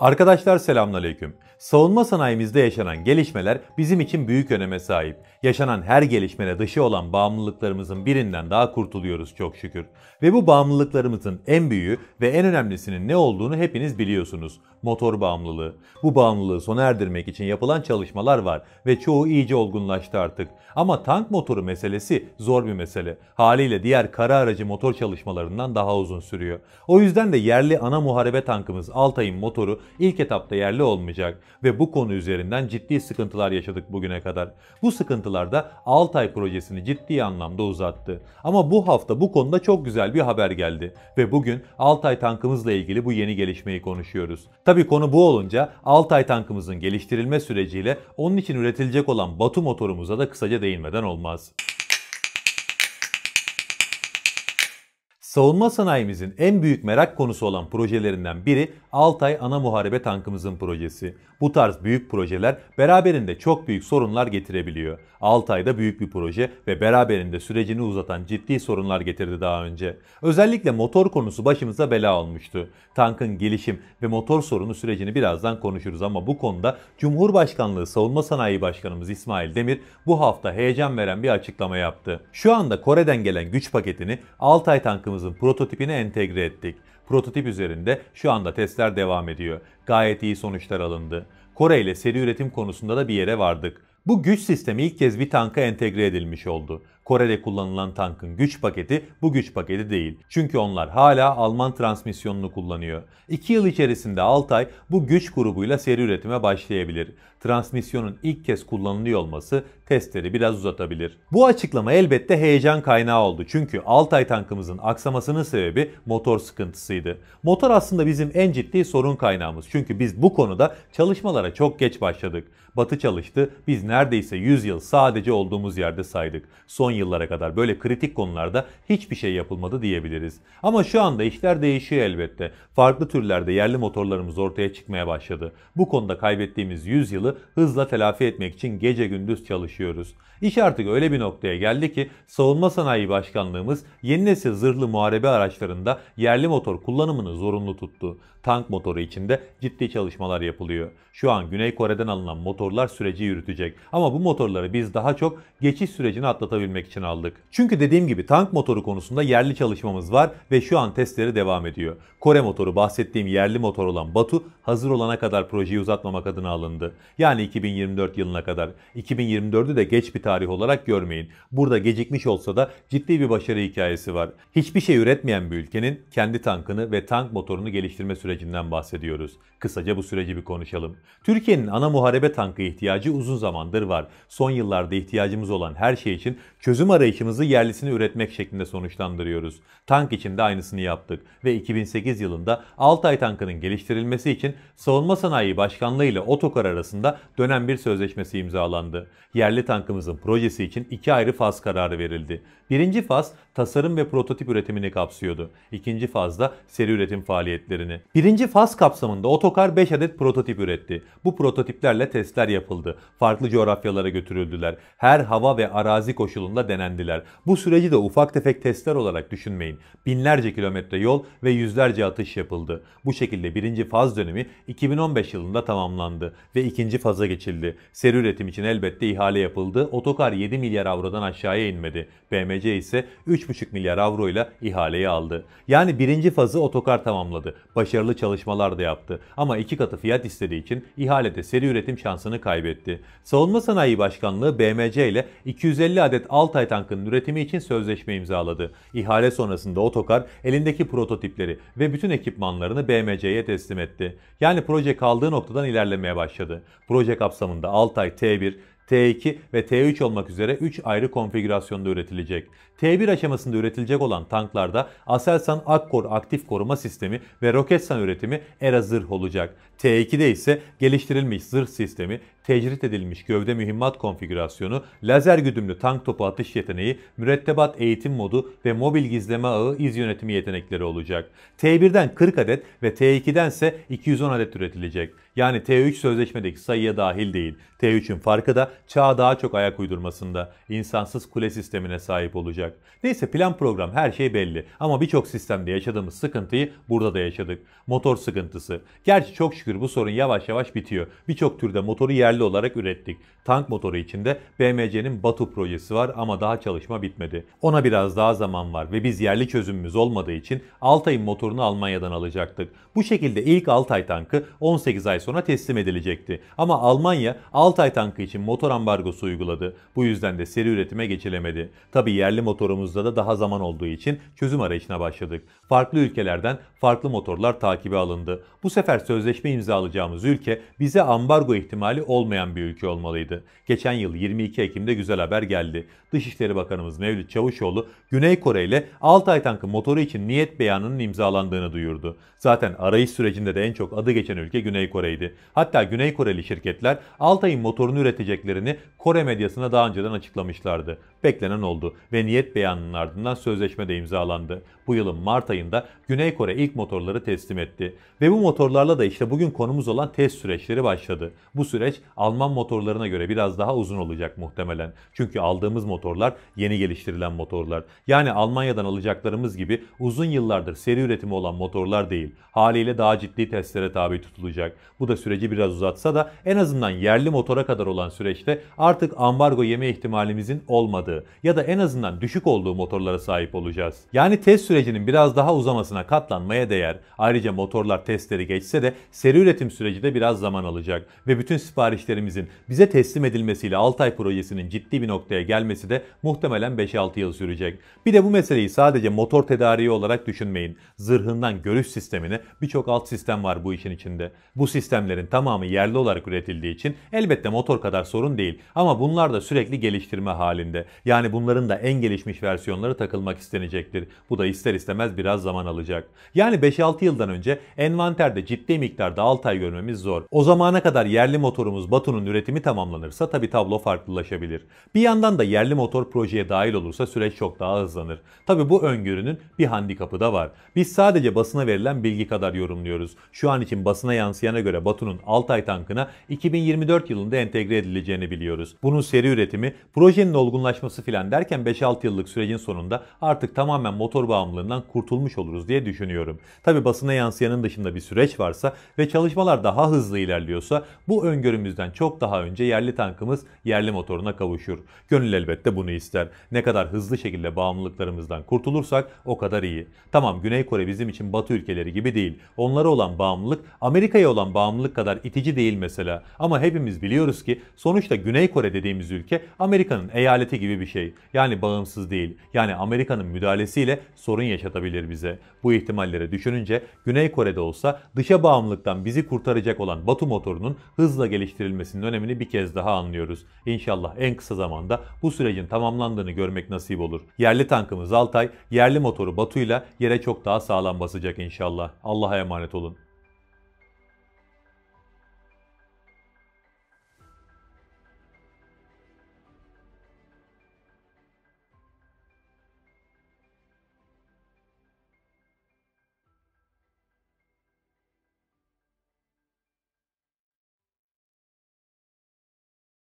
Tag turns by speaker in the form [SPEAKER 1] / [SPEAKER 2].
[SPEAKER 1] Arkadaşlar selamünaleyküm. Savunma sanayimizde yaşanan gelişmeler bizim için büyük öneme sahip yaşanan her gelişmede dışı olan bağımlılıklarımızın birinden daha kurtuluyoruz çok şükür. Ve bu bağımlılıklarımızın en büyüğü ve en önemlisinin ne olduğunu hepiniz biliyorsunuz. Motor bağımlılığı. Bu bağımlılığı sona erdirmek için yapılan çalışmalar var ve çoğu iyice olgunlaştı artık. Ama tank motoru meselesi zor bir mesele. Haliyle diğer kara aracı motor çalışmalarından daha uzun sürüyor. O yüzden de yerli ana muharebe tankımız Altay'ın motoru ilk etapta yerli olmayacak ve bu konu üzerinden ciddi sıkıntılar yaşadık bugüne kadar. Bu sıkıntı toplantılarda Altay projesini ciddi anlamda uzattı. Ama bu hafta bu konuda çok güzel bir haber geldi ve bugün Altay tankımızla ilgili bu yeni gelişmeyi konuşuyoruz. Tabi konu bu olunca Altay tankımızın geliştirilme süreciyle onun için üretilecek olan Batu motorumuza da kısaca değinmeden olmaz. Savunma sanayimizin en büyük merak konusu olan projelerinden biri Altay Ana Muharebe Tankımızın projesi. Bu tarz büyük projeler beraberinde çok büyük sorunlar getirebiliyor. Altay da büyük bir proje ve beraberinde sürecini uzatan ciddi sorunlar getirdi daha önce. Özellikle motor konusu başımıza bela olmuştu. Tankın gelişim ve motor sorunu sürecini birazdan konuşuruz ama bu konuda Cumhurbaşkanlığı Savunma Sanayi Başkanımız İsmail Demir bu hafta heyecan veren bir açıklama yaptı. Şu anda Kore'den gelen güç paketini Altay tankımızın cihazın prototipini entegre ettik. Prototip üzerinde şu anda testler devam ediyor. Gayet iyi sonuçlar alındı. Kore ile seri üretim konusunda da bir yere vardık. Bu güç sistemi ilk kez bir tanka entegre edilmiş oldu. Kore'de kullanılan tankın güç paketi bu güç paketi değil. Çünkü onlar hala Alman transmisyonunu kullanıyor. 2 yıl içerisinde Altay bu güç grubuyla seri üretime başlayabilir. Transmisyonun ilk kez kullanılıyor olması testleri biraz uzatabilir. Bu açıklama elbette heyecan kaynağı oldu. Çünkü Altay tankımızın aksamasının sebebi motor sıkıntısıydı. Motor aslında bizim en ciddi sorun kaynağımız. Çünkü biz bu konuda çalışmalara çok geç başladık. Batı çalıştı, biz neredeyse 100 yıl sadece olduğumuz yerde saydık. Son yıllara kadar böyle kritik konularda hiçbir şey yapılmadı diyebiliriz. Ama şu anda işler değişiyor elbette. Farklı türlerde yerli motorlarımız ortaya çıkmaya başladı. Bu konuda kaybettiğimiz 100 yılı hızla telafi etmek için gece gündüz çalışıyoruz. İş artık öyle bir noktaya geldi ki Savunma Sanayi Başkanlığımız yeni nesil zırhlı muharebe araçlarında yerli motor kullanımını zorunlu tuttu. Tank motoru içinde ciddi çalışmalar yapılıyor. Şu an Güney Kore'den alınan motorlar süreci yürütecek ama bu motorları biz daha çok geçiş sürecini atlatabilmek için aldık. Çünkü dediğim gibi tank motoru konusunda yerli çalışmamız var ve şu an testleri devam ediyor. Kore motoru bahsettiğim yerli motor olan Batu hazır olana kadar projeyi uzatmamak adına alındı. Yani 2024 yılına kadar. 2024'ü de geç bir tarih olarak görmeyin. Burada gecikmiş olsa da ciddi bir başarı hikayesi var. Hiçbir şey üretmeyen bir ülkenin kendi tankını ve tank motorunu geliştirme sürecinden bahsediyoruz. Kısaca bu süreci bir konuşalım. Türkiye'nin ana muharebe tankı ihtiyacı uzun zamandır var. Son yıllarda ihtiyacımız olan her şey için çözüm çözüm arayışımızı yerlisini üretmek şeklinde sonuçlandırıyoruz. Tank için de aynısını yaptık ve 2008 yılında Altay tankının geliştirilmesi için Savunma Sanayi Başkanlığı ile Otokar arasında dönem bir sözleşmesi imzalandı. Yerli tankımızın projesi için iki ayrı faz kararı verildi. Birinci faz tasarım ve prototip üretimini kapsıyordu. İkinci fazda seri üretim faaliyetlerini. Birinci faz kapsamında Otokar 5 adet prototip üretti. Bu prototiplerle testler yapıldı. Farklı coğrafyalara götürüldüler. Her hava ve arazi koşulunda denendiler. Bu süreci de ufak tefek testler olarak düşünmeyin. Binlerce kilometre yol ve yüzlerce atış yapıldı. Bu şekilde birinci faz dönemi 2015 yılında tamamlandı ve ikinci faza geçildi. Seri üretim için elbette ihale yapıldı. Otokar 7 milyar avrodan aşağıya inmedi. BMC ise 3,5 milyar avro ile ihaleyi aldı. Yani birinci fazı otokar tamamladı. Başarılı çalışmalar da yaptı. Ama iki katı fiyat istediği için ihalede seri üretim şansını kaybetti. Savunma Sanayi Başkanlığı BMC ile 250 adet alt Altay tankının üretimi için sözleşme imzaladı. İhale sonrasında otokar elindeki prototipleri ve bütün ekipmanlarını BMC'ye teslim etti. Yani proje kaldığı noktadan ilerlemeye başladı. Proje kapsamında Altay T1, T2 ve T3 olmak üzere 3 ayrı konfigürasyonda üretilecek. T1 aşamasında üretilecek olan tanklarda Aselsan Akkor aktif koruma sistemi ve Roketsan üretimi ERA zırh olacak. T2'de ise geliştirilmiş zırh sistemi, tecrit edilmiş gövde mühimmat konfigürasyonu, lazer güdümlü tank topu atış yeteneği, mürettebat eğitim modu ve mobil gizleme ağı iz yönetimi yetenekleri olacak. T1'den 40 adet ve T2'den ise 210 adet üretilecek. Yani T3 sözleşmedeki sayıya dahil değil. T3'ün farkı da çağa daha çok ayak uydurmasında insansız kule sistemine sahip olacak. Neyse plan program her şey belli ama birçok sistemde yaşadığımız sıkıntıyı burada da yaşadık. Motor sıkıntısı. Gerçi çok şükür bu sorun yavaş yavaş bitiyor. Birçok türde motoru yerli yerli olarak ürettik. Tank motoru içinde BMC'nin Batu projesi var ama daha çalışma bitmedi. Ona biraz daha zaman var ve biz yerli çözümümüz olmadığı için Altay'ın motorunu Almanya'dan alacaktık. Bu şekilde ilk Altay tankı 18 ay sonra teslim edilecekti. Ama Almanya Altay tankı için motor ambargosu uyguladı. Bu yüzden de seri üretime geçilemedi. Tabi yerli motorumuzda da daha zaman olduğu için çözüm arayışına başladık. Farklı ülkelerden farklı motorlar takibe alındı. Bu sefer sözleşme imzalayacağımız ülke bize ambargo ihtimali olmadı olmayan bir ülke olmalıydı. Geçen yıl 22 Ekim'de güzel haber geldi. Dışişleri Bakanımız Mevlüt Çavuşoğlu Güney Kore ile Altay tankı motoru için niyet beyanının imzalandığını duyurdu. Zaten arayış sürecinde de en çok adı geçen ülke Güney Kore'ydi. Hatta Güney Koreli şirketler Altay'ın motorunu üreteceklerini Kore medyasına daha önceden açıklamışlardı beklenen oldu ve niyet beyanının ardından sözleşme de imzalandı. Bu yılın Mart ayında Güney Kore ilk motorları teslim etti ve bu motorlarla da işte bugün konumuz olan test süreçleri başladı. Bu süreç Alman motorlarına göre biraz daha uzun olacak muhtemelen. Çünkü aldığımız motorlar yeni geliştirilen motorlar. Yani Almanya'dan alacaklarımız gibi uzun yıllardır seri üretimi olan motorlar değil. Haliyle daha ciddi testlere tabi tutulacak. Bu da süreci biraz uzatsa da en azından yerli motora kadar olan süreçte artık ambargo yeme ihtimalimizin olmadığı olmadığı ya da en azından düşük olduğu motorlara sahip olacağız. Yani test sürecinin biraz daha uzamasına katlanmaya değer. Ayrıca motorlar testleri geçse de seri üretim süreci de biraz zaman alacak ve bütün siparişlerimizin bize teslim edilmesiyle Altay projesinin ciddi bir noktaya gelmesi de muhtemelen 5-6 yıl sürecek. Bir de bu meseleyi sadece motor tedariği olarak düşünmeyin. Zırhından görüş sistemine birçok alt sistem var bu işin içinde. Bu sistemlerin tamamı yerli olarak üretildiği için elbette motor kadar sorun değil ama bunlar da sürekli geliştirme halinde. Yani bunların da en gelişmiş versiyonları takılmak istenecektir. Bu da ister istemez biraz zaman alacak. Yani 5-6 yıldan önce envanterde ciddi miktarda Altay görmemiz zor. O zamana kadar yerli motorumuz Batu'nun üretimi tamamlanırsa tabi tablo farklılaşabilir. Bir yandan da yerli motor projeye dahil olursa süreç çok daha hızlanır. Tabi bu öngörünün bir handikapı da var. Biz sadece basına verilen bilgi kadar yorumluyoruz. Şu an için basına yansıyana göre Batu'nun Altay tankına 2024 yılında entegre edileceğini biliyoruz. Bunun seri üretimi projenin olgunlaşması tartışması filan derken 5-6 yıllık sürecin sonunda artık tamamen motor bağımlılığından kurtulmuş oluruz diye düşünüyorum. Tabi basına yansıyanın dışında bir süreç varsa ve çalışmalar daha hızlı ilerliyorsa bu öngörümüzden çok daha önce yerli tankımız yerli motoruna kavuşur. Gönül elbette bunu ister. Ne kadar hızlı şekilde bağımlılıklarımızdan kurtulursak o kadar iyi. Tamam Güney Kore bizim için Batı ülkeleri gibi değil. Onlara olan bağımlılık Amerika'ya olan bağımlılık kadar itici değil mesela. Ama hepimiz biliyoruz ki sonuçta Güney Kore dediğimiz ülke Amerika'nın eyaleti gibi bir şey. Yani bağımsız değil. Yani Amerika'nın müdahalesiyle sorun yaşatabilir bize. Bu ihtimalleri düşününce Güney Kore'de olsa dışa bağımlılıktan bizi kurtaracak olan Batu motorunun hızla geliştirilmesinin önemini bir kez daha anlıyoruz. İnşallah en kısa zamanda bu sürecin tamamlandığını görmek nasip olur. Yerli tankımız Altay, yerli motoru Batu'yla yere çok daha sağlam basacak inşallah. Allah'a emanet olun.